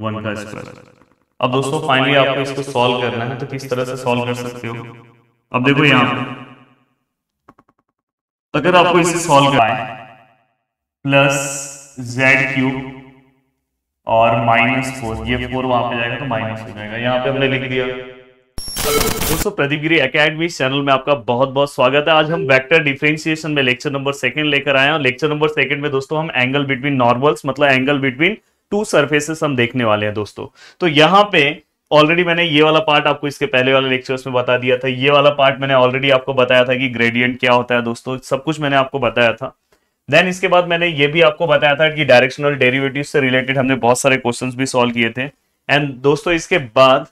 one का square अब दोस्तों फाइनली आपको इसको सॉल्व करना है तो किस तरह से सॉल्व कर सकते हो अब देखो यहाँ अगर आपको इसे सॉल्व करना है प्लस जेड क्यूब और माइनस फोर ये फोर वहां पे जाएगा तो माइनस हो जाएगा यहाँ पे हमने लिख दिया दोस्तों प्रदीप गिरी अकेडमी चैनल में आपका बहुत बहुत स्वागत है आज हम वेक्टर डिफरेंशिएशन में लेक्चर नंबर सेकंड लेकर आए हैं और लेक्चर नंबर सेकंड में दोस्तों हम एंगल बिटवीन नॉर्मल्स मतलब एंगल बिटवीन टू सर्फेसेस हम देखने वाले हैं दोस्तों तो यहां पे ऑलरेडी मैंने ये वाला पार्ट आपको इसके पहले वाले लेक्चर्स में बता दिया था ये वाला पार्ट मैंने ऑलरेडी आपको बताया था कि ग्रेडियंट क्या होता है दोस्तों सब कुछ मैंने आपको बताया था देन इसके बाद मैंने ये भी आपको बताया था कि डायरेक्शनल डेरिवेटिव से रिलेटेड हमने बहुत सारे क्वेश्चन भी सॉल्व किए थे एंड दोस्तों इसके बाद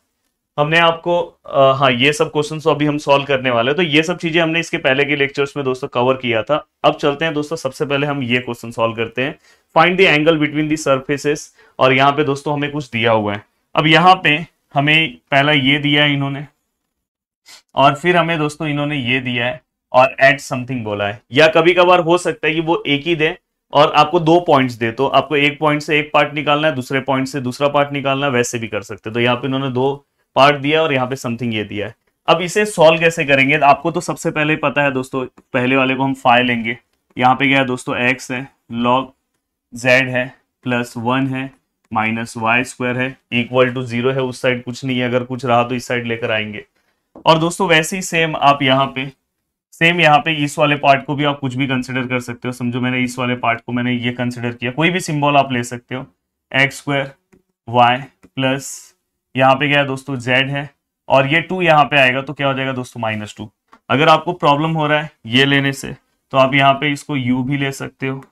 हमने आपको आ, हाँ ये सब क्वेश्चन तो अभी हम सॉल्व करने वाले तो ये सब चीजें हमने इसके पहले के लेक्चर्स में दोस्तों कवर किया था अब चलते हैं दोस्तों सबसे पहले हम ये क्वेश्चन सोल्व करते हैं find the angle between the surfaces और यहाँ पे दोस्तों हमें कुछ दिया हुआ है अब यहाँ पे हमें पहला ये दिया है इन्होंने और फिर हमें दोस्तों इन्होंने ये दिया है और एट समथिंग बोला है या कभी कभार हो सकता है कि वो एक ही दे और आपको दो पॉइंट्स दे तो आपको एक पॉइंट से एक पार्ट निकालना है दूसरे पॉइंट से दूसरा पार्ट निकालना है वैसे भी कर सकते तो यहाँ पे इन्होंने दो पार्ट दिया और यहाँ पे समथिंग ये दिया है अब इसे सॉल्व कैसे करेंगे आपको तो सबसे पहले पता है दोस्तों पहले वाले को हम फाइव लेंगे यहाँ पे क्या है दोस्तों एक्स है लॉग जेड है प्लस वन है माइनस वाई स्क्वायर है इक्वल टू जीरो है उस साइड कुछ नहीं है अगर कुछ रहा तो इस साइड लेकर आएंगे और दोस्तों वैसे ही सेम आप यहाँ पे सेम यहाँ पे इस वाले पार्ट को भी आप कुछ भी कंसिडर कर सकते हो समझो मैंने इस वाले पार्ट को मैंने ये कंसिडर किया कोई भी सिम्बॉल आप ले सकते हो एक्स स्क्वायर वाई प्लस यहाँ पे क्या है दोस्तों जेड है और ये टू यहाँ पे आएगा तो क्या हो जाएगा दोस्तों माइनस टू अगर आपको प्रॉब्लम हो रहा है ये लेने से तो आप यहाँ पे इसको यू भी ले सकते हो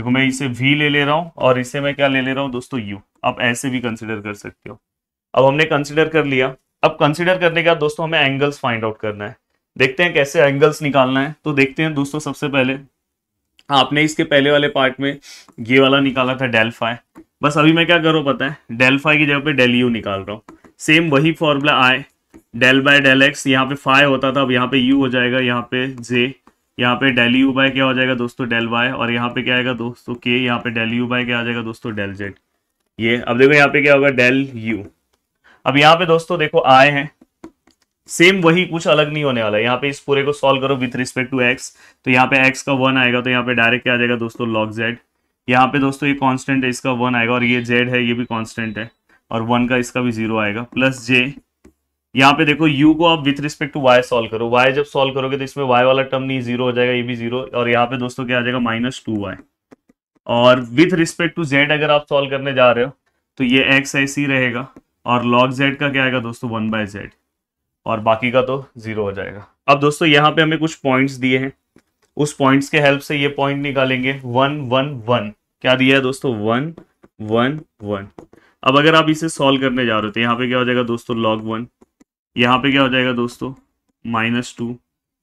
देखो मैं इसे v ले ले रहा हूँ और इसे मैं क्या ले ले रहा हूँ दोस्तों u आप ऐसे भी कंसिडर कर सकते हो अब हमने कंसिडर कर लिया अब कंसिडर करने के बाद दोस्तों हमें एंगल्स फाइंड आउट करना है देखते हैं कैसे एंगल्स निकालना है तो देखते हैं दोस्तों सबसे पहले आपने इसके पहले वाले पार्ट में ये वाला निकाला था डेल्फाई बस अभी मैं क्या करूँ पता है डेल्फाई की जगह पे डेल यू निकाल रहा हूँ सेम वही फॉर्मूला आए डेल बाय डेल एक्स यहाँ पे फाइव होता था अब यहाँ पे यू हो जाएगा यहाँ पे जे यहाँ पे डेल यू बाय क्या हो जाएगा दोस्तों डेल वाई और यहाँ पे क्या आएगा दोस्तों के यहाँ पे डेल यू बाय क्या आ जाएगा दोस्तों डेल जेड ये अब देखो यहाँ पे क्या होगा डेल यू अब यहाँ पे दोस्तों देखो आए हैं सेम वही कुछ अलग नहीं होने वाला है यहाँ पे इस पूरे को सॉल्व करो विथ रिस्पेक्ट टू एक्स तो यहाँ पे एक्स का वन आएगा तो यहाँ पे डायरेक्ट क्या आ जाएगा दोस्तों लॉग जेड यहाँ पे दोस्तों ये कॉन्स्टेंट है इसका वन आएगा और ये जेड है ये भी कॉन्स्टेंट है और वन का इसका भी जीरो आएगा प्लस जे यहाँ पे देखो u को आप with respect to y solve करो y जब सोल्व करोगे तो इसमें y वाला टर्म नहीं जीरो हो जाएगा ये भी जीरो और यहाँ पे दोस्तों क्या आ जाएगा माइनस टू वाई और विथ रिस्पेक्ट टू z अगर आप सोल्व करने जा रहे हो तो ये x ऐसे ही रहेगा और log z का क्या आएगा दोस्तों वन बाय जेड और बाकी का तो जीरो हो जाएगा अब दोस्तों यहाँ पे हमें कुछ पॉइंट्स दिए हैं उस पॉइंट्स के हेल्प से ये पॉइंट निकालेंगे वन वन वन क्या दिया है दोस्तों वन वन वन अब अगर आप इसे सॉल्व करने जा रहे हो तो यहाँ पे क्या हो जाएगा दोस्तों लॉग वन यहाँ पे क्या हो जाएगा दोस्तों माइनस टू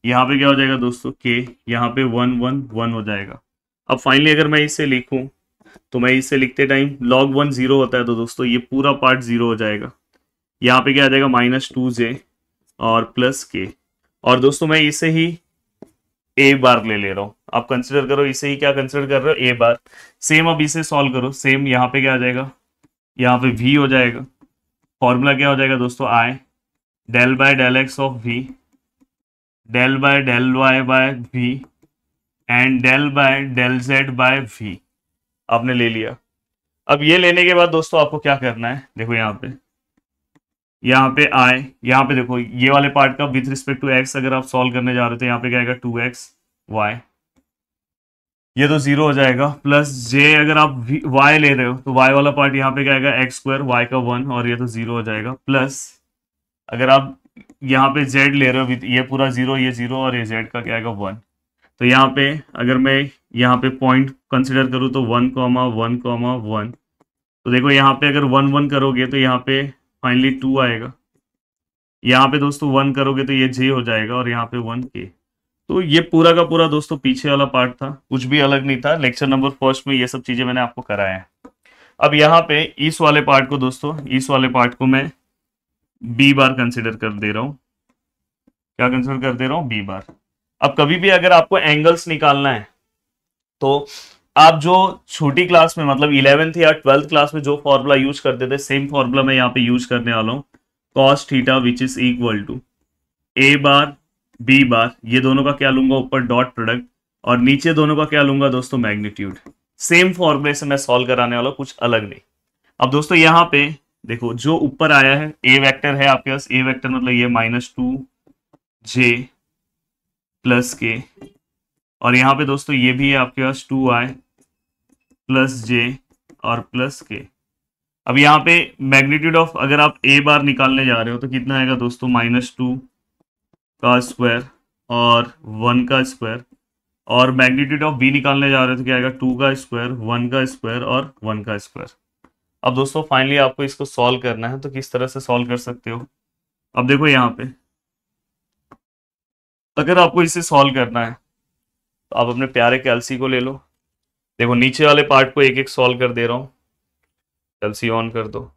यहाँ पे क्या हो जाएगा दोस्तों के यहाँ पे वन वन वन हो जाएगा अब फाइनली अगर मैं इसे लिखूं तो मैं इसे लिखते टाइम लॉग वन जीरो होता है तो दोस्तों ये पूरा पार्ट जीरो हो जाएगा यहाँ पे क्या आ जाएगा माइनस टू जे और प्लस के और दोस्तों मैं इसे ही ए बार ले ले रहा हूँ आप कंसिडर करो इसे ही क्या कंसिडर कर रहे हो ए बार सेम अब इसे सॉल्व करो सेम यहाँ पे क्या आ जाएगा यहाँ पे वी हो जाएगा फॉर्मूला क्या हो जाएगा दोस्तों आए del by del x of V del by del Y by V and del by del Z by V आपने ले लिया अब ये लेने के बाद दोस्तों आपको क्या करना है देखो यहाँ पे यहाँ पे आए यहाँ पे देखो ये वाले पार्ट का विथ रिस्पेक्ट टू एक्स अगर आप सॉल्व करने जा रहे थे तो यहाँ पे क्या टू एक्स वाई ये तो जीरो हो जाएगा प्लस जे अगर आप वाई ले रहे हो तो वाई वाला पार्ट यहाँ पे क्या आएगा एक्स स्क्वायर वाई का वन और ये तो जीरो हो जाएगा प्लस अगर आप यहाँ पे z ले रहे हो ये पूरा जीरो ये जीरो और ये z का क्या आएगा वन तो यहाँ पे अगर मैं यहाँ पे पॉइंट कंसिडर करूँ तो one comma one comma one तो देखो यहाँ पे अगर वन वन करोगे तो यहाँ पे फाइनली टू आएगा यहाँ पे दोस्तों वन करोगे तो ये जे हो जाएगा और यहाँ पे वन के तो ये पूरा का पूरा दोस्तों पीछे वाला पार्ट था कुछ भी अलग नहीं था लेक्चर नंबर फर्स्ट में ये सब चीज़ें मैंने आपको कराया है अब यहाँ पे इस वाले पार्ट को दोस्तों इस वाले पार्ट को मैं बी बार कंसिडर कर दे रहा हूं क्या कंसिडर कर दे रहा हूं बी बार अब कभी भी अगर आपको एंगल्स निकालना है तो आप जो छोटी क्लास में मतलब इलेवेंथ या ट्वेल्थ क्लास में जो फॉर्मूला यूज करते थे सेम फॉर्मूला मैं यहाँ पे यूज करने वाला हूँ cos theta which is equal to A bar B bar ये दोनों का क्या लूंगा ऊपर डॉट प्रोडक्ट और नीचे दोनों का क्या लूंगा दोस्तों मैग्नीट्यूड सेम फॉर्मूले से मैं सॉल्व कराने वाला कुछ अलग नहीं अब दोस्तों यहाँ पे देखो जो ऊपर आया है ए वेक्टर है आपके पास ए वेक्टर मतलब ये माइनस टू जे प्लस के और यहाँ पे दोस्तों ये भी है आपके पास टू आई प्लस जे और प्लस के अब यहाँ पे मैग्नीट्यूड ऑफ अगर आप ए बार निकालने जा रहे हो तो कितना आएगा दोस्तों माइनस टू का स्क्वायर और वन का स्क्वायर और मैग्नीट्यूड ऑफ बी निकालने जा रहे हो तो क्या आएगा टू का स्क्वायर वन का स्क्वायर और वन का स्क्वायर अब दोस्तों फाइनली आपको इसको सॉल्व करना है तो किस तरह से सॉल्व कर सकते हो अब देखो यहाँ पे अगर आपको इसे सॉल्व करना है तो आप अपने प्यारे कैलसी को ले लो देखो नीचे वाले पार्ट को एक एक सॉल्व कर दे रहा हूं कैलसी ऑन कर दो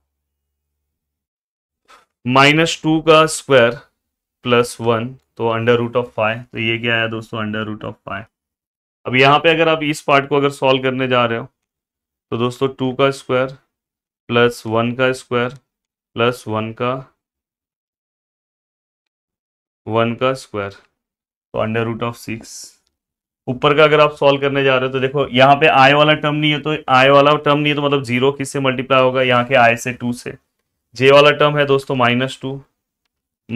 माइनस टू का स्क्वायर प्लस वन तो अंडर रूट ऑफ फाइव तो ये क्या आया दोस्तों अंडर रूट ऑफ फाइव अब यहां पे अगर आप इस पार्ट को अगर सॉल्व करने जा रहे हो तो दोस्तों टू का स्क्वायर प्लस वन का स्क्वायर प्लस वन का वन का स्क्वायर तो अंडर रूट ऑफ सिक्स ऊपर का अगर आप सॉल्व करने जा रहे हो तो देखो यहाँ पे आय वाला टर्म नहीं है तो आय वाला टर्म नहीं है तो मतलब जीरो किससे मल्टीप्लाई होगा यहाँ के आय से टू से जे वाला टर्म है दोस्तों माइनस टू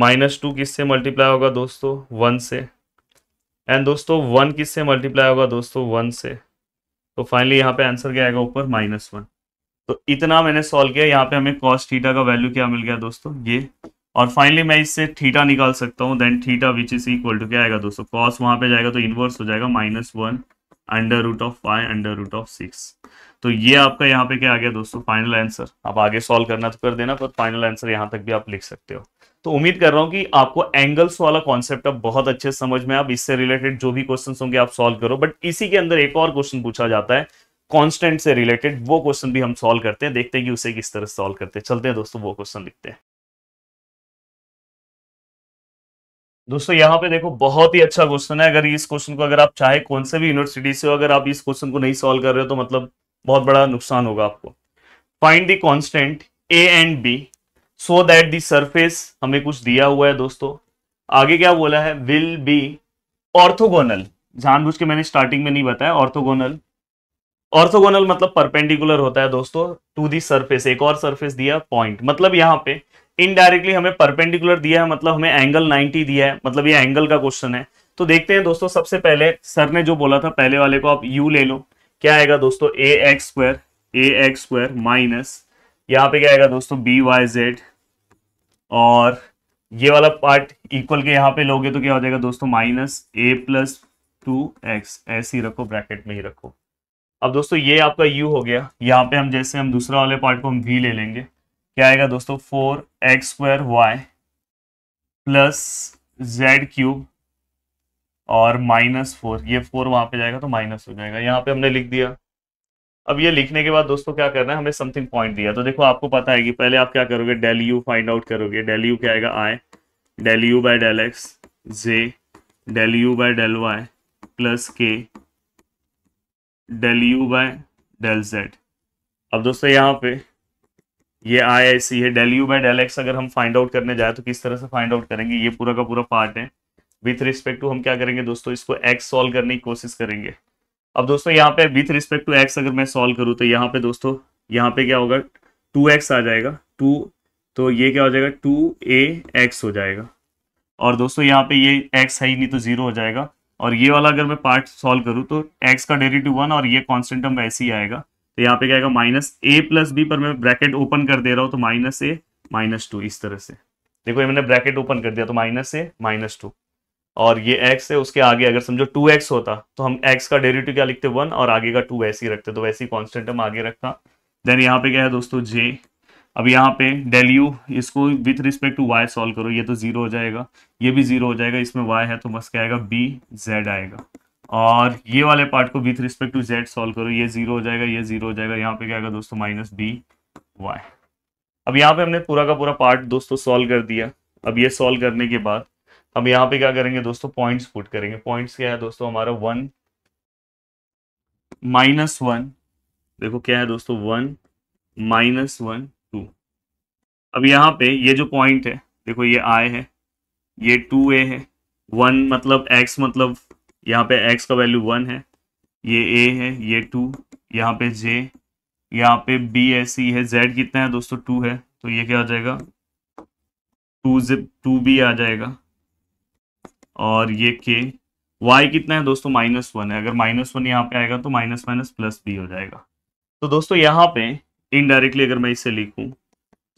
माइनस टू किससे मल्टीप्लाई होगा दोस्तों वन से एंड दोस्तों वन किससे मल्टीप्लाई होगा दोस्तों वन से तो फाइनली यहाँ पे आंसर क्या आएगा ऊपर माइनस वन तो इतना मैंने सॉल्व किया यहाँ पे हमें कॉस थीटा का वैल्यू क्या मिल गया दोस्तों ये और फाइनली मैं इससे थीटा निकाल सकता हूँ then theta which is equal to क्या आएगा दोस्तों कॉस वहां पे जाएगा तो इनवर्स हो जाएगा minus one under root of five under root of six तो ये आपका यहाँ पे क्या आ गया दोस्तों फाइनल आंसर आप आगे सॉल्व करना तो कर देना पर फाइनल आंसर यहाँ तक भी आप लिख सकते हो तो उम्मीद कर रहा हूँ कि आपको एंगल्स वाला कॉन्सेप्ट अब बहुत अच्छे समझ में आप इससे रिलेटेड जो भी क्वेश्चन होंगे आप सॉल्व करो बट इसी के अंदर एक और क्वेश्चन पूछा जाता है कांस्टेंट से रिलेटेड वो क्वेश्चन भी हम सॉल्व करते हैं देखते हैं कि उसे किस तरह सॉल्व करते हैं चलते हैं दोस्तों वो क्वेश्चन लिखते हैं दोस्तों यहाँ पे देखो बहुत ही अच्छा क्वेश्चन है अगर इस क्वेश्चन को अगर आप चाहे कौन से भी यूनिवर्सिटी से हो अगर आप इस क्वेश्चन को नहीं सॉल्व कर रहे हो तो मतलब बहुत बड़ा नुकसान होगा आपको find the constant A and B so that the surface हमें कुछ दिया हुआ है दोस्तों आगे क्या बोला है विल बी ऑर्थोगोनल जानबूझ के मैंने स्टार्टिंग में नहीं बताया ऑर्थोगोनल ऑर्थोगोनल मतलब परपेंडिकुलर होता है दोस्तों टू दी सरफेस एक और सरफेस दिया पॉइंट मतलब यहाँ पे इनडायरेक्टली हमें परपेंडिकुलर दिया है मतलब हमें एंगल 90 दिया है मतलब ये एंगल का क्वेश्चन है तो देखते हैं दोस्तों सबसे पहले सर ने जो बोला था पहले वाले को आप यू ले लो क्या आएगा दोस्तों A X square A X square minus यहाँ पे क्या आएगा दोस्तों बी वाई जेड और ये वाला पार्ट इक्वल के यहाँ पे लोगे तो क्या हो जाएगा दोस्तों minus A plus two X ऐसे ही रखो ब्रैकेट में ही रखो अब दोस्तों ये आपका u हो गया यहाँ पे हम जैसे हम दूसरा वाले पार्ट को हम v ले लेंगे क्या आएगा दोस्तों four X square Y plus Z cube और माइनस फोर ये फोर वहां पे जाएगा तो माइनस हो जाएगा यहाँ पे हमने लिख दिया अब ये लिखने के बाद दोस्तों क्या करना है हमें समथिंग पॉइंट दिया तो देखो आपको पता है कि पहले आप क्या करोगे डेल यू फाइंड आउट करोगे डेल यू क्या आएगा I del U by del X J del U by del Y plus K del U by del Z अब दोस्तों यहाँ पे ये आई आई सी है del U by del X अगर हम फाइंड आउट करने जाए तो किस तरह से फाइंड आउट करेंगे ये पूरा का पूरा पार्ट है विथ रिस्पेक्ट टू हम क्या करेंगे दोस्तों इसको एक्स सॉल्व करने की कोशिश करेंगे अब दोस्तों यहाँ पे विथ रिस्पेक्ट टू एक्स अगर मैं सॉल्व करूँ तो यहाँ पे दोस्तों यहाँ पे क्या होगा टू एक्स आ जाएगा टू तो ये क्या हो जाएगा टू ए एक्स हो जाएगा और दोस्तों यहाँ पे ये एक्स है ही नहीं तो जीरो हो जाएगा और ये वाला अगर मैं पार्ट सॉल्व करूँ तो एक्स का डेरेटिव वन और ये कॉन्स्टेंट टर्म वैसे ही आएगा तो यहाँ पे क्या आएगा माइनस ए प्लस बी पर मैं ब्रैकेट ओपन कर दे रहा हूँ तो माइनस ए माइनस टू इस तरह से देखो ये मैंने ब्रैकेट ओपन कर दिया तो माइनस ए माइनस टू और ये एक्स है उसके आगे अगर समझो टू एक्स होता तो हम एक्स का डेरेटिव क्या लिखते वन और आगे का टू वैसे ही रखते तो वैसे ही कॉन्स्टेंट आगे रखा देन यहाँ पे क्या है दोस्तों जे अब यहाँ पे डेल यू इसको with respect to Y solve करो ये तो जीरो हो जाएगा ये भी जीरो हो जाएगा इसमें वाई है तो बस क्या आएगा बी जेड आएगा और ये वाले पार्ट को with respect to Z solve करो ये जीरो हो जाएगा ये जीरो हो जाएगा यहाँ पे क्या आएगा दोस्तों माइनस बी वाई अब यहाँ पे हमने पूरा का पूरा पार्ट दोस्तों सॉल्व कर दिया अब ये सॉल्व करने के बाद अब यहाँ पे क्या करेंगे दोस्तों पॉइंट्स पुट करेंगे पॉइंट्स क्या है दोस्तों हमारा वन माइनस वन देखो क्या है दोस्तों वन माइनस वन अब यहाँ पे ये जो पॉइंट है देखो ये आई है ये टू ए है वन मतलब एक्स मतलब यहाँ पे एक्स का वैल्यू वन है ये ए है ये टू यहाँ पे जे यहाँ पे बी ए सी है जेड कितना है दोस्तों टू है तो ये क्या आ जाएगा टू जिप टू बी आ जाएगा और ये के वाई कितना है दोस्तों माइनस वन है अगर माइनस वन यहाँ पे आएगा तो माइनस माइनस प्लस बी हो जाएगा तो दोस्तों यहाँ पे इनडायरेक्टली अगर मैं इसे लिखूं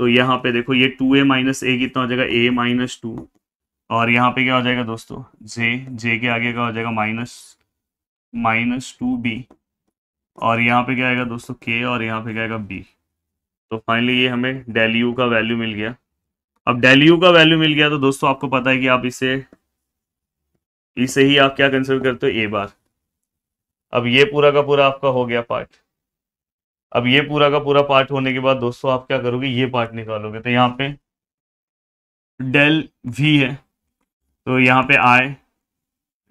तो यहाँ पे देखो ये टू ए माइनस ए कितना हो जाएगा ए माइनस टू और यहाँ पे क्या हो जाएगा दोस्तों जे जे के आगे क्या हो जाएगा माइनस माइनस टू बी और यहाँ पे क्या आएगा दोस्तों के और यहाँ पे क्या आएगा बी तो फाइनली ये हमें डेल यू का वैल्यू मिल गया अब डेल यू का वैल्यू मिल गया तो दोस्तों आपको पता है कि आप इसे इसे ही आप क्या कंसिडर करते हो ए बार अब ये पूरा का पूरा आपका हो गया पार्ट अब ये पूरा का पूरा पार्ट होने के बाद दोस्तों आप क्या करोगे ये पार्ट निकालोगे तो यहाँ पे डेल वी है तो यहाँ पे I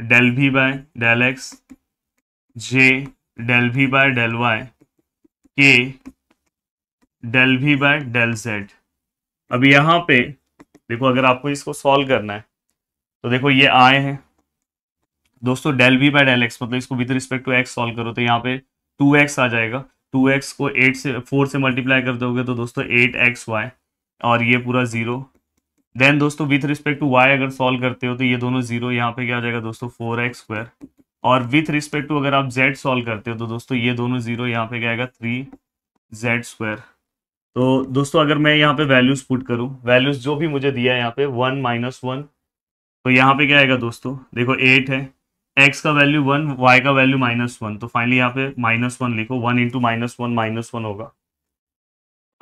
del V by del X J del V by del Y के del V by del Z अब यहाँ पे देखो अगर आपको इसको सॉल्व करना है तो देखो ये आए हैं दोस्तों del V by del X मतलब इसको with respect to X solve करो तो यहाँ पे टू एक्स आ जाएगा टू एक्स को एट से फोर से मल्टीप्लाई कर दोगे तो दोस्तों एट एक्स वाई और ये पूरा ज़ीरो देन दोस्तों विथ रिस्पेक्ट टू वाई अगर सॉल्व करते हो तो ये दोनों ज़ीरो यहाँ पे क्या हो जाएगा दोस्तों फोर एक्स स्क्वायर और विथ रिस्पेक्ट टू अगर आप जेड सॉल्व करते हो तो दोस्तों ये दोनों ज़ीरो यहाँ पे क्या आएगा थ्री जेड स्क्वायर तो दोस्तों अगर मैं यहाँ पे वैल्यूज़ पुट करूँ वैल्यूज़ जो भी मुझे दिया है यहाँ पे वन माइनस वन तो यहाँ पे क्या आएगा दोस्तों देखो एट है एक्स का वैल्यू वन वाई का वैल्यू माइनस वन तो फाइनली यहाँ पे माइनस वन लिखो one into minus one minus one होगा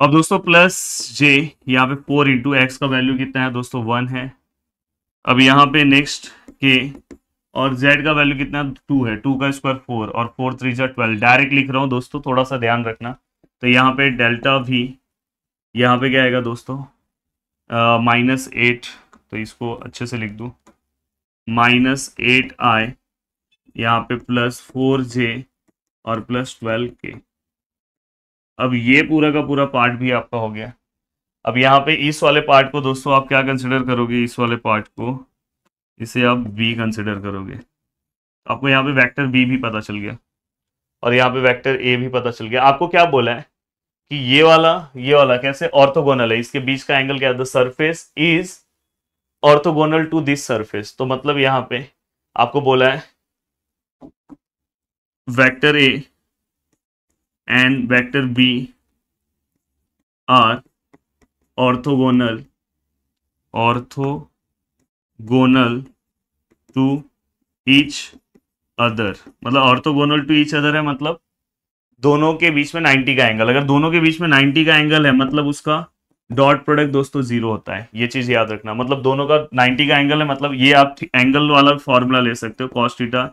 अब दोस्तों प्लस जे यहाँ पे फोर इंटू एक्स का वैल्यू कितना है दोस्तों वन है अब यहाँ पे नेक्स्ट k और जेड का वैल्यू कितना टू है टू का स्क्वायर फोर और फोर थ्री जो ट्वेल्व डायरेक्ट लिख रहा हूँ दोस्तों थोड़ा सा ध्यान रखना तो यहाँ पे डेल्टा भी यहाँ पे क्या आएगा दोस्तों माइनस एट तो इसको अच्छे से लिख दूँ माइनस एट आई यहाँ पे प्लस फोर जे और प्लस ट्वेल्व के अब ये पूरा का पूरा पार्ट भी आपका हो गया अब यहाँ पे इस वाले पार्ट को दोस्तों आप क्या कंसिडर करोगे इस वाले पार्ट को इसे आप बी कंसिडर करोगे आपको यहाँ पे वैक्टर बी भी पता चल गया और यहाँ पे वैक्टर ए भी पता चल गया आपको क्या बोला है कि ये वाला ये वाला कैसे ऑर्थोगोनल है इसके बीच का एंगल क्या है surface is orthogonal to this surface तो मतलब यहाँ पे आपको बोला है vector A and vector B are orthogonal orthogonal to each other मतलब ऑर्थोगोनल टू ईच अदर है मतलब दोनों के बीच में 90 का एंगल अगर दोनों के बीच में 90 का एंगल है मतलब उसका डॉट प्रोडक्ट दोस्तों जीरो होता है ये चीज याद रखना मतलब दोनों का 90 का एंगल है मतलब ये आप एंगल वाला फॉर्मूला ले सकते हो cos theta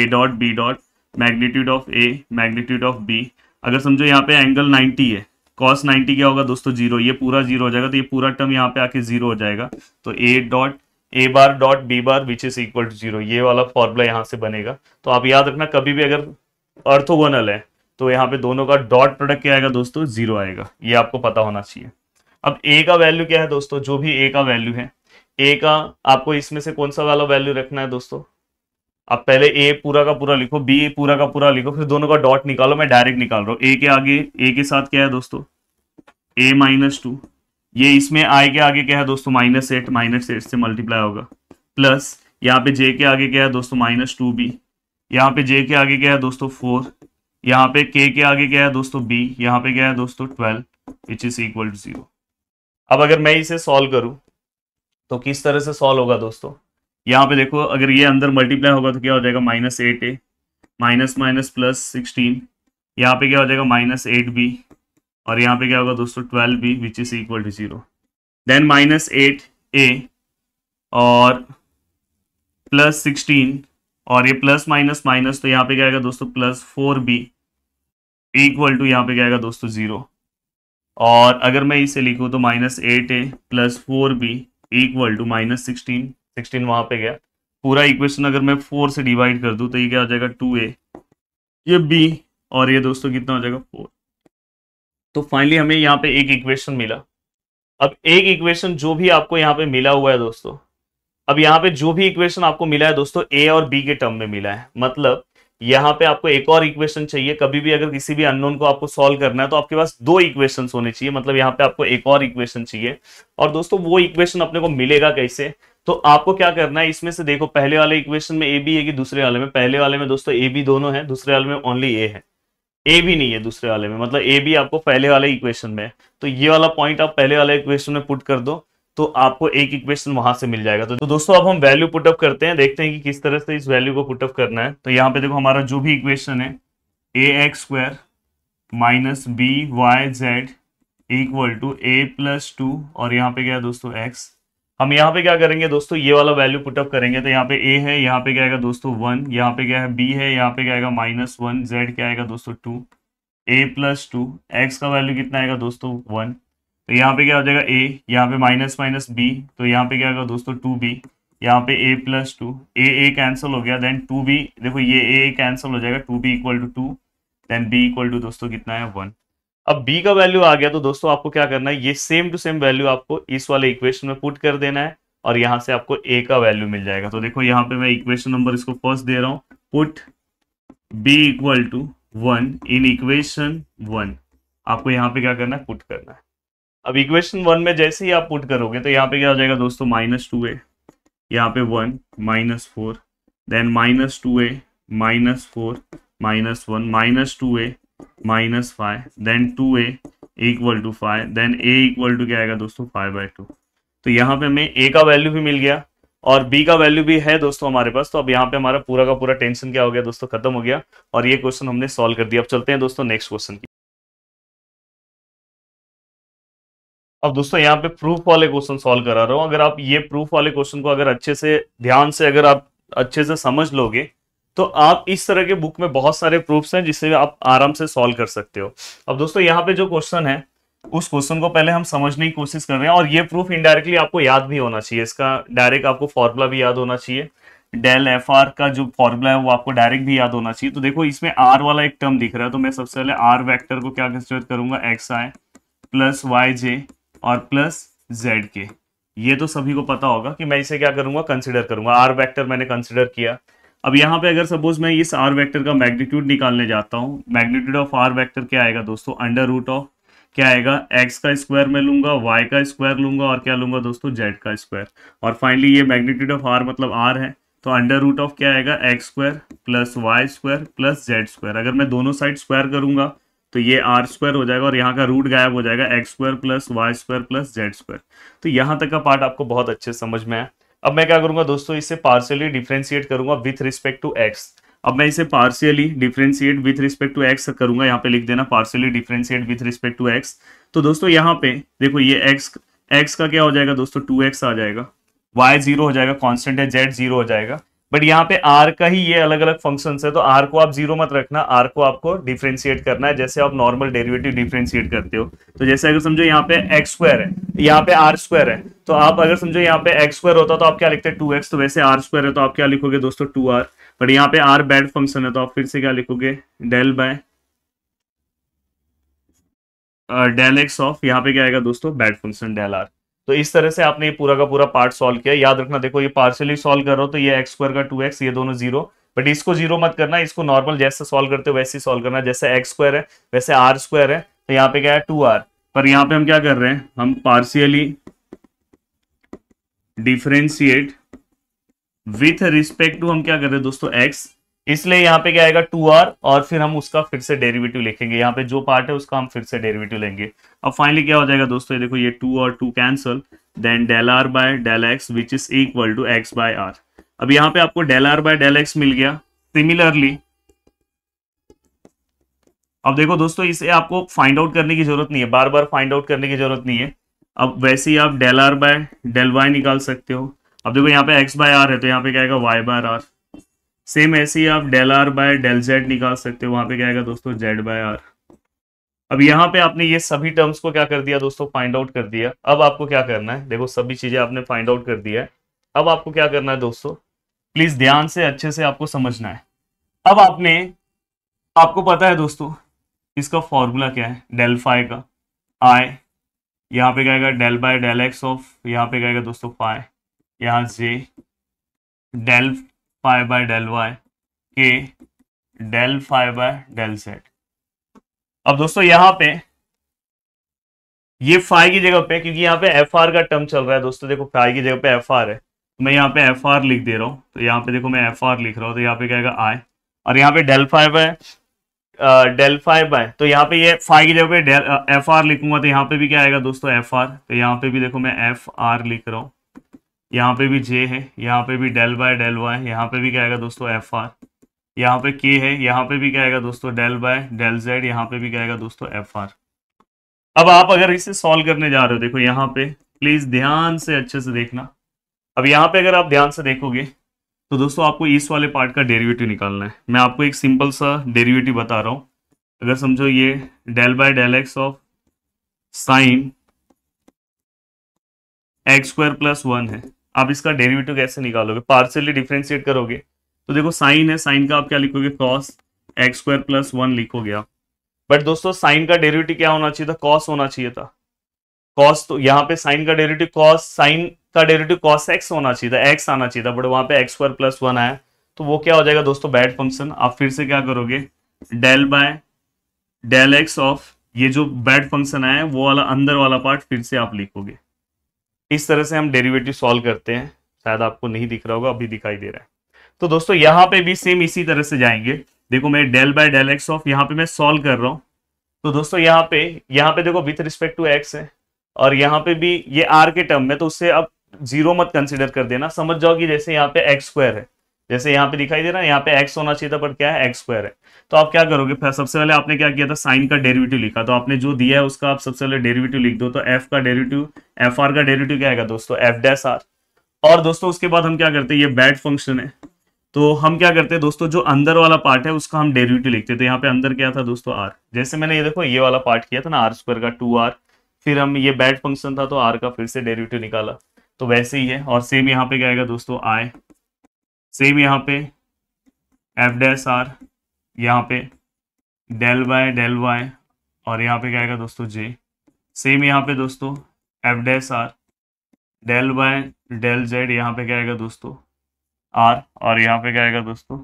A dot B dot magnitude of A magnitude of B अगर समझो यहाँ पे एंगल 90 है कॉस 90 क्या होगा दोस्तों जीरो ये पूरा जीरो हो जाएगा तो ये पूरा टर्म यहाँ पे आके जीरो हो जाएगा तो A dot A bar dot B bar which is equal to zero ये वाला फॉर्मूला यहाँ से बनेगा तो आप याद रखना कभी भी अगर अर्थोगोनल है तो यहाँ पे दोनों का डॉट प्रोडक्ट क्या आएगा दोस्तों जीरो आएगा ये आपको पता होना चाहिए अब ए का वैल्यू क्या है दोस्तों जो भी ए का वैल्यू है ए का आपको इसमें से कौन सा वाला वैल्यू रखना है दोस्तों आप पहले ए पूरा का पूरा लिखो बी पूरा का पूरा लिखो फिर दोनों का डॉट निकालो मैं डायरेक्ट निकाल रहा हूँ ए के आगे ए के साथ क्या है दोस्तों ए माइनस टू ये इसमें आई के आगे क्या है दोस्तों माइनस एट माइनस एट से मल्टीप्लाई होगा प्लस यहाँ पे जे के आगे क्या है दोस्तों माइनस टू बी यहाँ पे जे के आगे क्या है दोस्तों फोर यहाँ पे के के आगे क्या है दोस्तों बी यहाँ पे क्या है दोस्तों twelve which is equal to zero अब अगर मैं इसे सॉल्व करूं तो किस तरह से सॉल्व होगा दोस्तों यहाँ पे देखो अगर ये अंदर मल्टीप्लाई होगा तो क्या हो जाएगा minus eight A minus minus plus sixteen यहाँ पे क्या हो जाएगा माइनस एट बी और यहाँ पे क्या होगा दोस्तों twelve B which is equal to zero then minus eight A और प्लस सिक्सटीन और ये प्लस माइनस माइनस तो यहाँ पे क्या आएगा दोस्तों plus four B equal to यहाँ पे क्या आएगा दोस्तों जीरो और अगर मैं इसे लिखूँ तो minus eight A plus four B equal to minus sixteen sixteen वहां पे गया पूरा इक्वेशन अगर मैं फोर से डिवाइड कर दूं तो ये क्या हो जाएगा टू ए ये बी और ये दोस्तों कितना हो जाएगा फोर तो फाइनली हमें यहाँ पे एक इक्वेशन मिला अब एक इक्वेशन जो भी आपको यहाँ पे मिला हुआ है दोस्तों अब यहाँ पे जो भी इक्वेशन आपको मिला है दोस्तों ए और बी के टर्म में मिला है मतलब यहाँ पे आपको एक और इक्वेशन चाहिए कभी भी अगर किसी भी अननोन को आपको सॉल्व करना है तो आपके पास दो इक्वेशन होने चाहिए मतलब यहाँ पे आपको एक और इक्वेशन चाहिए और दोस्तों वो इक्वेशन अपने को मिलेगा कैसे तो आपको क्या करना है इसमें से देखो पहले वाले इक्वेशन में ए बी है कि दूसरे वाले में पहले वाले में दोस्तों ए बी दोनों है दूसरे वाले में ओनली ए है ए भी नहीं है दूसरे वाले में मतलब ए भी आपको पहले वाले इक्वेशन में तो ये वाला पॉइंट आप पहले वाले इक्वेशन में पुट कर दो तो आपको एक इक्वेशन वहां से मिल जाएगा तो, तो दोस्तों अब हम वैल्यू पुटअप करते हैं देखते हैं कि किस तरह से इस वैल्यू को पुटअप करना है तो यहाँ पे देखो हमारा जो भी इक्वेशन है A X square minus B Y Z equal to A plus two और यहाँ पे क्या है दोस्तों एक्स हम यहाँ पे क्या करेंगे दोस्तों ये वाला वैल्यू पुटअप करेंगे तो यहाँ पे ए है यहाँ पे क्या आएगा दोस्तों वन यहाँ पे क्या है बी है यहाँ पे क्या आएगा माइनस वन जेड क्या आएगा दोस्तों two A plus two X का वैल्यू कितना आएगा दोस्तों वन तो यहाँ पे क्या हो जाएगा ए यहाँ पे माइनस माइनस बी तो यहाँ पे क्या आएगा दोस्तों टू बी यहाँ पे A plus two A A cancel हो गया देन टू बी देखो ये ए कैंसिल हो जाएगा two B equal to two then B equal to दोस्तों कितना है वन अब बी का वैल्यू आ गया तो दोस्तों आपको क्या करना है ये सेम टू सेम वैल्यू आपको इस वाले इक्वेशन में पुट कर देना है और यहाँ से आपको ए का वैल्यू मिल जाएगा तो देखो यहाँ पे मैं इक्वेशन नंबर इसको फर्स्ट दे रहा हूं put B equal to one in equation one आपको यहाँ पे क्या करना है पुट करना है अब इक्वेशन वन में जैसे ही आप पुट करोगे तो यहाँ पे क्या हो जाएगा दोस्तों माइनस टू ए यहाँ पे one minus four then minus two a minus four minus one minus two a minus five then two a equal to five then a equal to क्या आएगा दोस्तों फाइव बाई टू तो यहाँ पे हमें ए का वैल्यू भी मिल गया और बी का वैल्यू भी है दोस्तों हमारे पास तो अब यहाँ पे हमारा पूरा का पूरा टेंशन क्या हो गया दोस्तों खत्म हो गया और ये क्वेश्चन हमने सॉल्व कर दिया अब चलते हैं दोस्तों नेक्स्ट क्वेश्चन की अब दोस्तों यहाँ पे प्रूफ वाले क्वेश्चन सॉल्व करा रहा हूँ अगर आप ये प्रूफ वाले क्वेश्चन को अगर अच्छे से ध्यान से अगर आप अच्छे से समझ लोगे तो आप इस तरह के बुक में बहुत सारे प्रूफ्स हैं जिसे आप आराम से सॉल्व कर सकते हो अब दोस्तों यहाँ पे जो क्वेश्चन है उस क्वेश्चन को पहले हम समझने की कोशिश कर रहे हैं और ये प्रूफ इनडायरेक्टली आपको याद भी होना चाहिए इसका डायरेक्ट आपको फॉर्मूला भी याद होना चाहिए डेल एफ आर का जो फॉर्मूला है वो आपको डायरेक्ट भी याद होना चाहिए तो देखो इसमें आर वाला एक टर्म दिख रहा है तो मैं सबसे पहले आर वैक्टर को क्या कंसिडर करूंगा x i plus y j और प्लस जेड के ये तो सभी को पता होगा कि मैं इसे क्या करूंगा कंसिडर करूंगा आर वैक्टर मैंने कंसिडर किया अब यहाँ पे अगर सपोज मैं इस आर वेक्टर का मैग्नीट्यूड निकालने जाता हूँ मैग्नीट्यूड ऑफ आर वेक्टर क्या आएगा दोस्तों अंडर रूट ऑफ क्या आएगा एक्स का स्क्वायर में लूंगा वाई का स्क्वायर लूंगा और क्या लूंगा दोस्तों जेड का स्क्वायर और फाइनली ये मैग्नीट्यूड ऑफ आर मतलब आर है तो अंडर रूट ऑफ क्या आएगा x square plus y square plus z square अगर मैं दोनों साइड स्क्वायर करूंगा तो ये आर स्क्वायर हो जाएगा और यहाँ का रूट गायब हो जाएगा x square plus y square plus z square तो यहाँ तक का पार्ट आपको बहुत अच्छे समझ में आया अब मैं क्या करूंगा दोस्तों इसे पार्शियली डिफ्रेंशिएट करूंगा विथ रिस्पेक्ट टू एक्स अब मैं इसे partially differentiate with respect to x करूंगा यहाँ पे लिख देना partially differentiate with respect to x तो दोस्तों यहाँ पे देखो ये एक्स एक्स का क्या हो जाएगा दोस्तों टू एक्स आ जाएगा वाई जीरो हो जाएगा कॉन्स्टेंट है जेड जीरो हो जाएगा बट यहाँ पे आर का ही ये अलग अलग फंक्शन है तो आर को आप जीरो मत रखना आर को आपको डिफ्रेंशिएट करना है जैसे आप नॉर्मल डेरिवेटिव डिफ्रेंशिएट करते हो तो जैसे अगर समझो यहाँ पे एक्स स्क्वायर है यहाँ पे आर स्क्वायर है तो आप अगर समझो यहाँ पे एक्स स्क्वायर होता तो आप क्या लिखते हैं टू एक्स तो वैसे आर स्क्वायर है तो आप क्या लिखोगे दोस्तों टू आर बट यहाँ पे आर बैड फंक्शन है तो आप फिर से क्या लिखोगे del by del x of यहाँ पे क्या आएगा दोस्तों बैड फंक्शन डेल आर तो इस तरह से आपने ये पूरा का पूरा पार्ट सॉल्व किया याद रखना देखो ये पार्शियली सॉल्व कर रहा तो ये एक्स स्क्वायर का टू एक्स ये दोनों जीरो बट इसको जीरो मत करना इसको नॉर्मल जैसे सॉल्व करते हो वैसे ही सॉल्व करना जैसे एक्स स्क्वायर है वैसे आर स्क्वायर है तो यहाँ पे क्या है टू आर पर यहाँ पे हम क्या कर रहे हैं हम partially differentiate with respect to हम क्या कर रहे हैं दोस्तों एक्स इसलिए यहाँ पे क्या आएगा टू आर और फिर हम उसका फिर से डेरिवेटिव लिखेंगे यहाँ पे जो पार्ट है उसका हम फिर से डेरिवेटिव लेंगे अब फाइनली क्या हो जाएगा दोस्तों ये देखो ये टू और two cancel then del r by del x which is equal to x by r अब यहाँ पे आपको del r by del x मिल गया सिमिलरली अब देखो दोस्तों इसे आपको फाइंड आउट करने की जरूरत नहीं है बार बार फाइंड आउट करने की जरूरत नहीं है अब वैसे ही आप del r by del y निकाल सकते हो अब देखो यहाँ पे एक्स बाय आर है तो यहाँ पे क्या आएगा वाई बाय आर सेम ऐसे ही आप del r by del z निकाल सकते हो वहां पे क्या आएगा दोस्तों जेड बाय आर अब यहाँ पे आपने ये सभी टर्म्स को क्या कर दिया दोस्तों फाइंड आउट कर दिया अब आपको क्या करना है देखो सभी चीजें आपने फाइंड आउट कर दिया है अब आपको क्या करना है दोस्तों प्लीज ध्यान से अच्छे से आपको समझना है अब आपने आपको पता है दोस्तों इसका फॉर्मूला क्या है डेल्फाई का आय यहाँ पे कहेगा del by del x of यहाँ पे कहेगा दोस्तों फाइव यहाँ से del five by del Y के del five by del set अब दोस्तों यहां पे ये फाइव की जगह पे क्योंकि यहाँ पे एफ आर का टर्म चल रहा है दोस्तों देखो फाइव की जगह पे एफ आर है तो मैं यहाँ पे एफ आर लिख दे रहा हूँ तो यहाँ पे देखो मैं एफ आर लिख रहा हूँ तो यहाँ पे कहेगा आई और यहाँ पे डेल फाइव है डेल फाइव बाय तो यहाँ पे ये फाइव की जगह पे एफ आर लिखूंगा तो यहाँ पे भी क्या आएगा दोस्तों एफ आर तो यहाँ पे भी देखो मैं एफ आर लिख रहा हूँ यहाँ पे भी जे है यहाँ पे भी डेल बाय डेल वाई यहाँ पे भी क्या आएगा दोस्तों एफ आर यहाँ पे के है यहाँ पे भी क्या आएगा दोस्तों डेल बाय डेल जेड यहाँ पे भी क्या आएगा दोस्तों एफ आर अब आप अगर इसे सॉल्व करने जा रहे हो देखो यहाँ पे प्लीज ध्यान से अच्छे से देखना अब यहाँ पे अगर आप ध्यान से देखोगे तो दोस्तों आपको इस वाले पार्ट का डेरिवेटिव निकालना है मैं आपको एक सिंपल सा डेरिवेटिव बता रहा हूँ अगर समझो ये del by del x of sine x square plus one है आप इसका डेरिवेटिव कैसे निकालोगे पार्सली डिफ्रेंशिएट करोगे तो देखो साइन है साइन का आप क्या लिखोगे cos x square plus one लिखोगे आप बट दोस्तों साइन का डेरिवेटिव क्या होना चाहिए था कॉस होना चाहिए था कॉस तो यहाँ पे साइन का डेरिवेटिव कॉस साइन का डेरिवेटिव कॉस एक्स होना चाहिए था एक्स आना चाहिए था बट वहां पे एक्स स्क्वायर प्लस वन आया तो वो क्या हो जाएगा दोस्तों बैड फंक्शन आप फिर से क्या करोगे del by del x of ये जो बैड फंक्शन आया है वो वाला अंदर वाला पार्ट फिर से आप लिखोगे इस तरह से हम डेरिवेटिव सॉल्व करते हैं शायद आपको नहीं दिख रहा होगा अभी दिखाई दे रहा है तो दोस्तों यहाँ पे भी सेम इसी तरह से जाएंगे देखो मैं del by del x of यहाँ पे मैं सॉल्व कर रहा हूँ तो दोस्तों यहाँ पे यहाँ पे देखो विथ रिस्पेक्ट टू एक्स है और यहाँ पे भी ये आर के टर्म में तो उससे अब जीरो मत कंसिडर कर देना समझ जाओगी जैसे यहाँ पे एक्स स्क्वायर है जैसे यहाँ पे दिखाई दे रहा है यहाँ पे एक्स होना चाहिए था पर क्या है एक्स स्क्वायर है तो आप क्या करोगे सबसे पहले आपने क्या किया था साइन का डेरिवेटिव लिखा तो आपने जो दिया है उसका आप सबसे पहले डेरिवेटिव लिख दो तो एफ का डेरिवेटिव एफ आर का डेरिवेटिव क्या आएगा दोस्तों एफ डैस आर और दोस्तों उसके बाद हम क्या करते हैं ये बैड फंक्शन है तो हम क्या करते हैं दोस्तों जो अंदर वाला पार्ट है उसका हम डेरिवेटिव लिखते हैं तो यहाँ पे अंदर क्या था दोस्तों आर जैसे मैंने ये देखो ये वाला पार्ट किया था ना आर स्क्वायर का टू आर फिर हम ये बैड फंक्शन था तो आर का फिर से डेरिवेटिव निकाला तो वैसे ही है और सेम यहाँ पे क्या आएगा दोस्तों आए सेम यहाँ पे एफ डैश आर यहाँ पे डेल वाई डेल वाई और यहाँ पे क्या आएगा दोस्तों जे सेम यहाँ पे दोस्तों f dash r del y del z यहाँ पे क्या आएगा दोस्तों आर और यहाँ पे क्या आएगा दोस्तों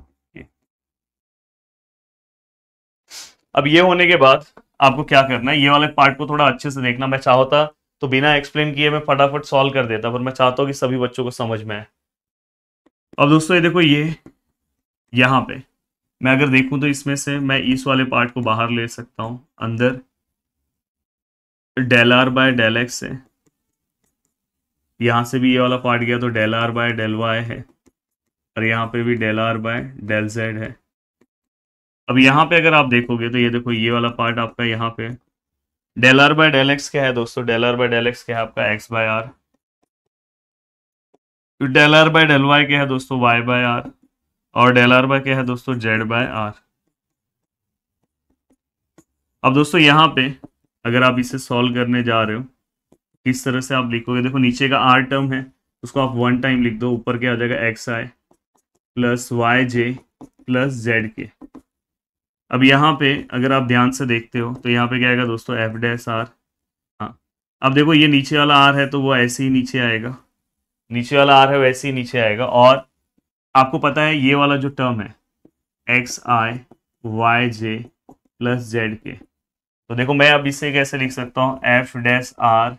अब ये होने के बाद आपको क्या करना है ये वाले पार्ट को थोड़ा अच्छे से देखना मैं चाहता तो बिना एक्सप्लेन किए मैं फटाफट सॉल्व कर देता पर मैं चाहता हूँ कि सभी बच्चों को समझ में आए अब दोस्तों ये देखो ये यहाँ पे मैं अगर देखूं तो इसमें से मैं इस वाले पार्ट को बाहर ले सकता हूँ अंदर del r by del x है यहाँ से भी ये वाला पार्ट गया तो del r by del y है और यहाँ पे भी del r by del z है अब यहाँ पे अगर आप देखोगे तो ये देखो ये वाला पार्ट आपका यहाँ पे del r by del x क्या है दोस्तों del r by del x क्या है आपका एक्स बाय आर तो del r by del y क्या है दोस्तों वाई बाय आर और डेल आर बाय क्या है दोस्तों जेड बाय आर अब दोस्तों यहाँ पे अगर आप इसे सॉल्व करने जा रहे हो किस तरह से आप लिखोगे देखो नीचे का आर टर्म है उसको आप वन टाइम लिख दो ऊपर क्या हो जाएगा x i plus y j plus z k अब यहाँ पे अगर आप ध्यान से देखते हो तो यहाँ पे क्या आएगा दोस्तों एफ डैस आर हाँ अब देखो ये नीचे वाला आर है तो वो ऐसे ही नीचे आएगा नीचे वाला आर है वैसे ही नीचे आएगा और आपको पता है ये वाला जो टर्म है x i y j plus z k तो देखो मैं अब इसे कैसे लिख सकता हूँ एफ डैश आर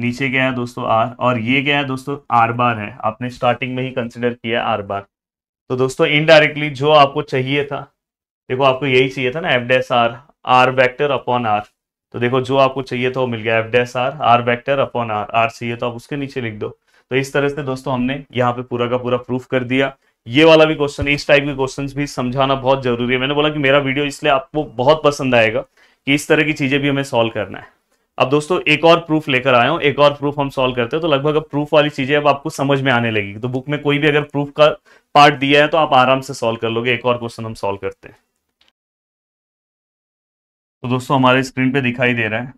नीचे क्या है दोस्तों आर और ये क्या है दोस्तों आर बार है आपने स्टार्टिंग में ही कंसिडर किया आर बार तो दोस्तों इनडायरेक्टली जो आपको चाहिए था देखो आपको यही चाहिए था ना f dash r r vector upon r तो देखो जो आपको चाहिए था वो मिल गया f dash r r vector upon r r चाहिए तो आप उसके नीचे लिख दो तो इस तरह से दोस्तों हमने यहाँ पे पूरा का पूरा प्रूफ कर दिया ये वाला भी क्वेश्चन इस टाइप के क्वेश्चंस भी समझाना बहुत जरूरी है मैंने बोला कि मेरा वीडियो इसलिए आपको बहुत पसंद आएगा कि इस तरह की चीजें भी हमें सॉल्व करना है अब दोस्तों एक और प्रूफ लेकर आया हूँ एक और प्रूफ हम सॉल्व करते हैं तो लगभग अब प्रूफ वाली चीजें अब आपको समझ में आने लगेगी तो बुक में कोई भी अगर प्रूफ का पार्ट दिया है तो आप आराम से सॉल्व कर लोगे एक और क्वेश्चन हम सॉल्व करते हैं तो दोस्तों हमारे स्क्रीन पे दिखाई दे रहा है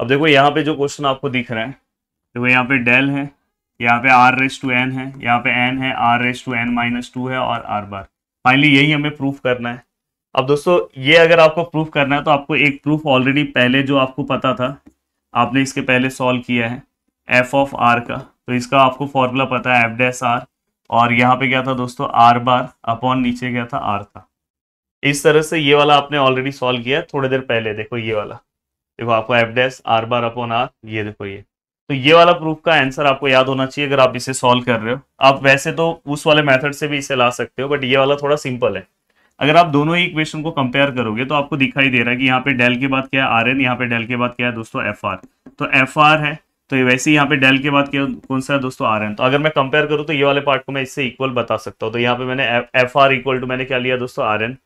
अब देखो यहाँ पे जो क्वेश्चन आपको दिख रहा है देखो यहाँ पे डेल है यहाँ पे आर रेस टू एन है यहाँ पे एन है r raise to n minus two है और आर बार फाइनली यही हमें प्रूफ करना है अब दोस्तों ये अगर आपको प्रूफ करना है तो आपको एक प्रूफ ऑलरेडी पहले जो आपको पता था आपने इसके पहले सॉल्व किया है एफ ऑफ आर का तो इसका आपको फॉर्मूला पता है एफ डैस आर और यहाँ पे क्या था दोस्तों आर बार अपॉन नीचे क्या था आर था इस तरह से ये वाला आपने ऑलरेडी सॉल्व किया थोड़ी देर पहले देखो ये वाला देखो आपको f dash r bar upon r ये देखो ये तो ये वाला प्रूफ का आंसर आपको याद होना चाहिए अगर आप इसे सॉल्व कर रहे हो आप वैसे तो उस वाले मेथड से भी इसे ला सकते हो बट ये वाला थोड़ा सिंपल है अगर आप दोनों ही इक्वेशन को कंपेयर करोगे तो आपको दिखाई दे रहा है कि यहाँ पे डेल के बाद क्या है आर एन यहाँ पे डेल के बाद क्या है दोस्तों एफ आर तो एफ आर है तो वैसे ही यहाँ पे डेल के बाद क्या कौन सा है दोस्तों आर एन तो अगर मैं कंपेयर करूँ तो ये वाले पार्ट को मैं इससे इक्वल बता सकता हूँ तो यहाँ पे मैंने एफ आर इक्वल टू मैंने क्या लिया दोस्तों आर एन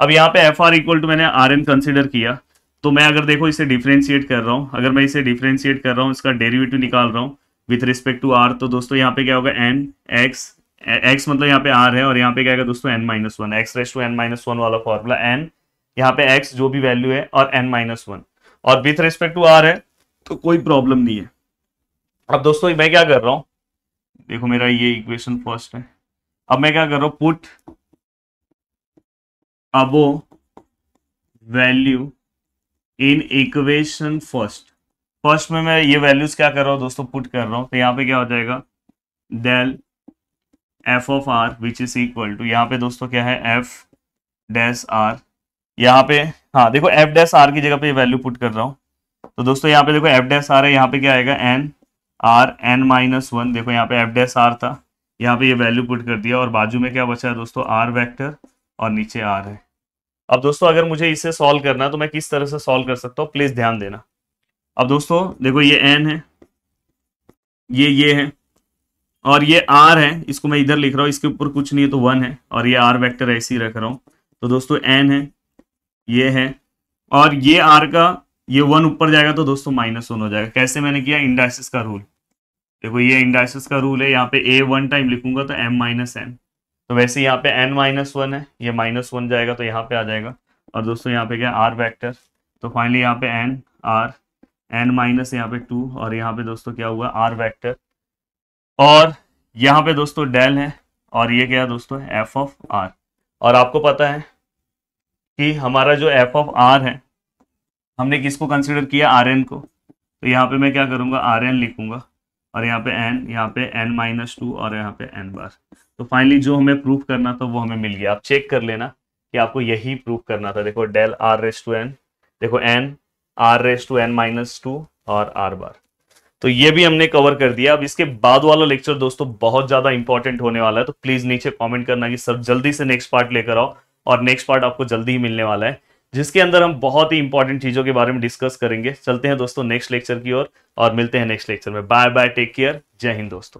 अब यहाँ पे एफ आर इक्वल टू मैंने आर एन कंसिडर किया तो मैं अगर देखो इसे डिफ्रेंशिएट कर रहा हूँ अगर मैं इसे डिफ्रेंशिएट कर रहा हूँ इसका डेरिवेटिव निकाल रहा हूँ विथ रिस्पेक्ट टू आर तो दोस्तों यहाँ पे क्या होगा एन एक्स एक्स मतलब यहाँ पे आर है और यहाँ पे क्या होगा दोस्तों n minus one x raise to n minus one वाला फॉर्मूला एन यहाँ पे एक्स जो भी वैल्यू है और एन माइनस वन और विथ रिस्पेक्ट टू आर है तो कोई प्रॉब्लम नहीं है अब दोस्तों मैं क्या कर रहा हूँ देखो मेरा ये इक्वेशन फर्स्ट है अब मैं क्या कर रहा हूँ पुट अब value in equation first first में मैं ये वैल्यूज क्या कर रहा हूँ दोस्तों पुट कर रहा हूँ तो यहाँ पे क्या हो जाएगा del f of r which is equal to यहाँ पे दोस्तों क्या है एफ डैश आर यहाँ पे हाँ देखो एफ डैश आर की जगह पे वैल्यू पुट कर रहा हूँ तो दोस्तों यहाँ पे देखो एफ डैश आर है यहाँ पे क्या आएगा n r n minus one देखो यहाँ पे एफ डैश आर था यहाँ पे ये वैल्यू पुट कर दिया और बाजू में क्या बचा है दोस्तों आर वैक्टर और नीचे आर है अब दोस्तों अगर मुझे इसे सॉल्व करना है तो मैं किस तरह से सॉल्व कर सकता हूँ प्लीज ध्यान देना अब दोस्तों देखो ये एन है ये ये है और ये आर है इसको मैं इधर लिख रहा हूँ इसके ऊपर कुछ नहीं है तो वन है और ये आर वैक्टर ऐसे ही रख रहा हूँ तो दोस्तों एन है ये है और ये आर का ये वन ऊपर जाएगा तो दोस्तों माइनस वन हो जाएगा कैसे मैंने किया इंडाइसिस का रूल देखो ये इंडाइसिस का रूल है यहाँ पे ए वन टाइम लिखूंगा तो एम माइनस एन तो वैसे यहाँ पे एन माइनस वन है ये माइनस वन जाएगा तो यहाँ पे आ जाएगा और दोस्तों यहाँ पे क्या आर वैक्टर तो फाइनली यहाँ पे एन आर एन माइनस यहाँ पे टू और यहाँ पे दोस्तों क्या हुआ आर वैक्टर और यहाँ पे दोस्तों डेल है और ये क्या दोस्तों एफ ऑफ आर और आपको पता है कि हमारा जो एफ ऑफ आर है हमने किसको कंसिडर किया आर एन को तो यहाँ पे मैं क्या करूँगा आर एन लिखूंगा और यहाँ पे एन यहाँ पे एन माइनस टू और यहाँ पे एन बार तो फाइनली जो हमें प्रूफ करना था वो हमें मिल गया आप चेक कर लेना कि आपको यही प्रूफ करना था देखो del r raise to n देखो n r raise to n minus two और आर बार तो ये भी हमने कवर कर दिया अब इसके बाद वाला लेक्चर दोस्तों बहुत ज़्यादा इंपॉर्टेंट होने वाला है तो प्लीज़ नीचे कॉमेंट करना कि सर जल्दी से नेक्स्ट पार्ट लेकर आओ और नेक्स्ट पार्ट आपको जल्दी ही मिलने वाला है जिसके अंदर हम बहुत ही इंपॉर्टेंट चीज़ों के बारे में डिस्कस करेंगे चलते हैं दोस्तों नेक्स्ट लेक्चर की ओर और, और मिलते हैं नेक्स्ट लेक्चर में बाय बाय टेक केयर जय हिंद दोस्तों